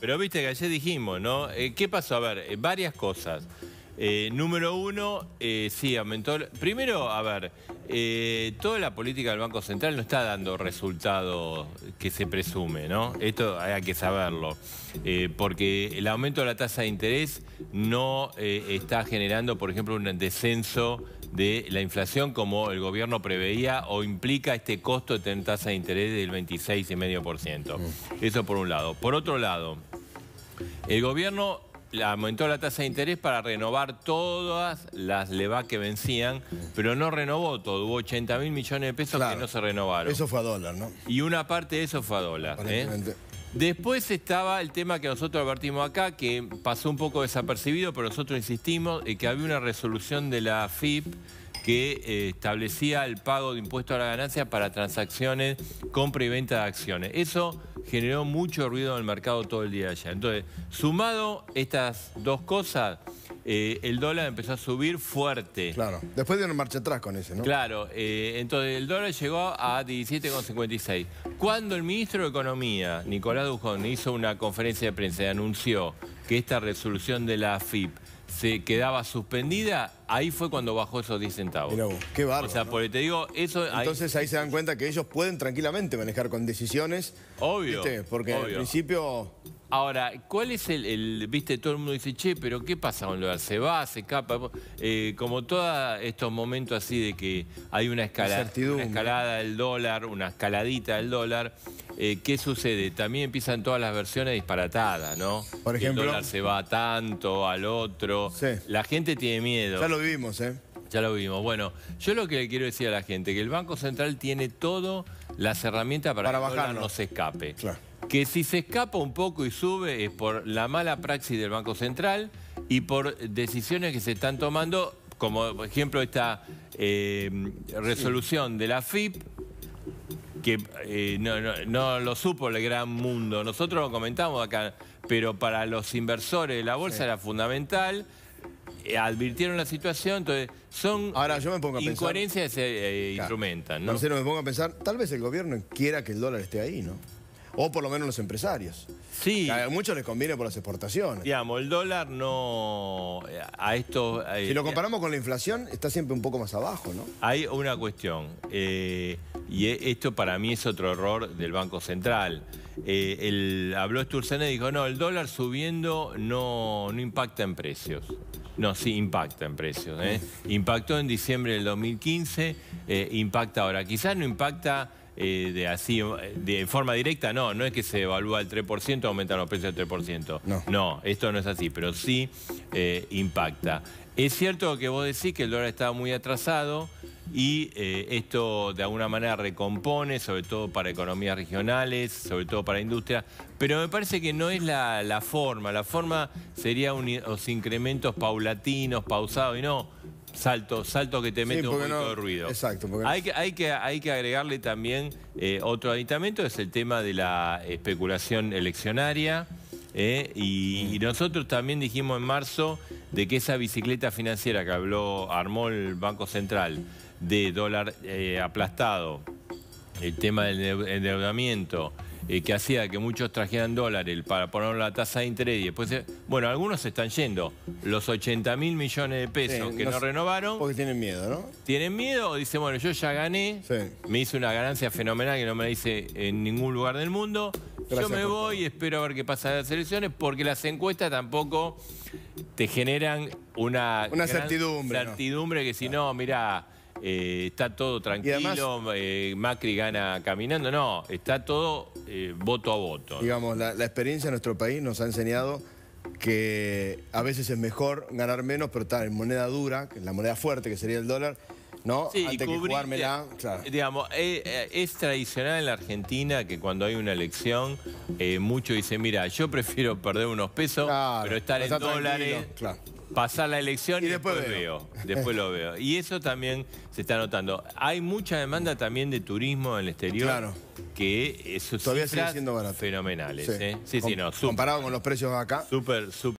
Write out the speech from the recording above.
Pero viste que ayer dijimos, ¿no? Eh, ¿Qué pasó? A ver, eh, varias cosas. Eh, número uno, eh, sí, aumentó... Primero, a ver, eh, toda la política del Banco Central no está dando resultados que se presume, ¿no? Esto hay que saberlo, porque el aumento de la tasa de interés no está generando, por ejemplo, un descenso de la inflación como el gobierno preveía o implica este costo de tener tasa de interés del 26,5%. Mm. Eso por un lado. Por otro lado, el gobierno aumentó la tasa de interés para renovar todas las LEVA que vencían, pero no renovó todo. Hubo 80 mil millones de pesos que no se renovaron. Eso fue a dólar, ¿no? Y una parte de eso fue a dólar. ¿eh? Después estaba el tema que nosotros advertimos acá, que pasó un poco desapercibido, pero nosotros insistimos eh, que había una resolución de la FIP que eh, establecía el pago de impuesto a la ganancia para transacciones, compra y venta de acciones. Eso generó mucho ruido en el mercado todo el día allá. Entonces, sumado estas dos cosas, eh, el dólar empezó a subir fuerte. Claro, después de dieron marcha atrás con ese, ¿no? Claro, eh, entonces el dólar llegó a 17,56. Cuando el ministro de Economía, Nicolás Dujón, hizo una conferencia de prensa y anunció que esta resolución de la AFIP se quedaba suspendida, ahí fue cuando bajó esos 10 centavos. qué porque te digo, eso... Entonces ahí se dan cuenta que ellos pueden tranquilamente manejar con decisiones. Obvio. Porque al principio... Ahora, ¿cuál es el, Viste, todo el mundo dice, che, pero ¿qué pasa con lo Se va, se escapa. Eh, como todos estos momentos así de que hay una, escala, una escalada del dólar, una escaladita del dólar... Eh, ¿qué sucede? También empiezan todas las versiones disparatadas, ¿no? Por ejemplo. El dólar se va tanto, al otro. La gente tiene miedo. Ya lo vivimos, ¿eh? Ya lo vimos. Bueno, yo lo que le quiero decir a la gente, que el Banco Central tiene todas las herramientas para, que no se escape. Que si se escapa un poco y sube es por la mala praxis del Banco Central y por decisiones que se están tomando, como por ejemplo esta eh, resolución de la FIP, que eh, no, lo supo el gran mundo. Nosotros lo comentamos acá, pero para los inversores la bolsa era fundamental. Eh, advirtieron la situación, entonces son Ahora, yo me pongo a incoherencias pensar, eh, se instrumentan. ¿no? Marcelo, me pongo a pensar, tal vez el gobierno quiera que el dólar esté ahí, ¿no? O por lo menos los empresarios. Sí. A muchos les conviene por las exportaciones. Digamos, el dólar no... A esto... si lo comparamos con la inflación, está siempre un poco más abajo, ¿no? Hay una cuestión. Eh, y e, esto para mí es otro error del Banco Central. Eh, habló Sturzenegger y dijo, no, el dólar subiendo no, no impacta en precios. No, sí, impacta en precios. ¿eh? Impactó en diciembre del 2015, eh, impacta ahora. Quizás no impacta de así de forma directa, no, no es que se evalúa el 3%, aumentan los precios del 3%. No. no, esto no es así, pero sí impacta. Es cierto que vos decís que el dólar estaba muy atrasado, y eh, esto de alguna manera recompone, sobre todo para economías regionales, sobre todo para industria, pero me parece que no es la, forma, la forma sería los incrementos paulatinos, pausados y no salto, salto que te mete un poquito de ruido. Exacto. Hay, que, hay, que, agregarle también eh, otro aditamento, es el tema de la especulación eleccionaria. ¿eh? y, nosotros también dijimos en marzo de que esa bicicleta financiera que habló, armó el Banco Central de dólar eh, aplastado, el tema del endeudamiento, eh, que hacía que muchos trajeran dólares para poner la tasa de interés y después... Bueno, algunos se están yendo. Los 80 mil millones de pesos que no, renovaron... Porque tienen miedo, ¿no? Tienen miedo o dicen, bueno, yo ya gané, me hice una ganancia fenomenal que no me la hice en ningún lugar del mundo yo me voy y espero a ver qué pasa en las elecciones, porque las encuestas tampoco te generan una... Una certidumbre. Certidumbre que si no, mira... Eh, está todo tranquilo, eh, Macri gana caminando, no, está todo eh, voto a voto. Digamos, la, experiencia de nuestro país nos ha enseñado que a veces es mejor ganar menos, pero estar en moneda dura, que la moneda fuerte, que sería el dólar, ¿no? Antes de jugármela, eh, Digamos, eh, eh, es tradicional en la Argentina que cuando hay una elección, muchos dicen, mira, yo prefiero perder unos pesos, pero estar en dólares, pasar la elección y, después, veo. Después lo veo. Y eso también se está notando. Hay mucha demanda también de turismo en el exterior. Que eso Todavía sigue Fenomenales. Comparado con los precios acá. Súper, súper.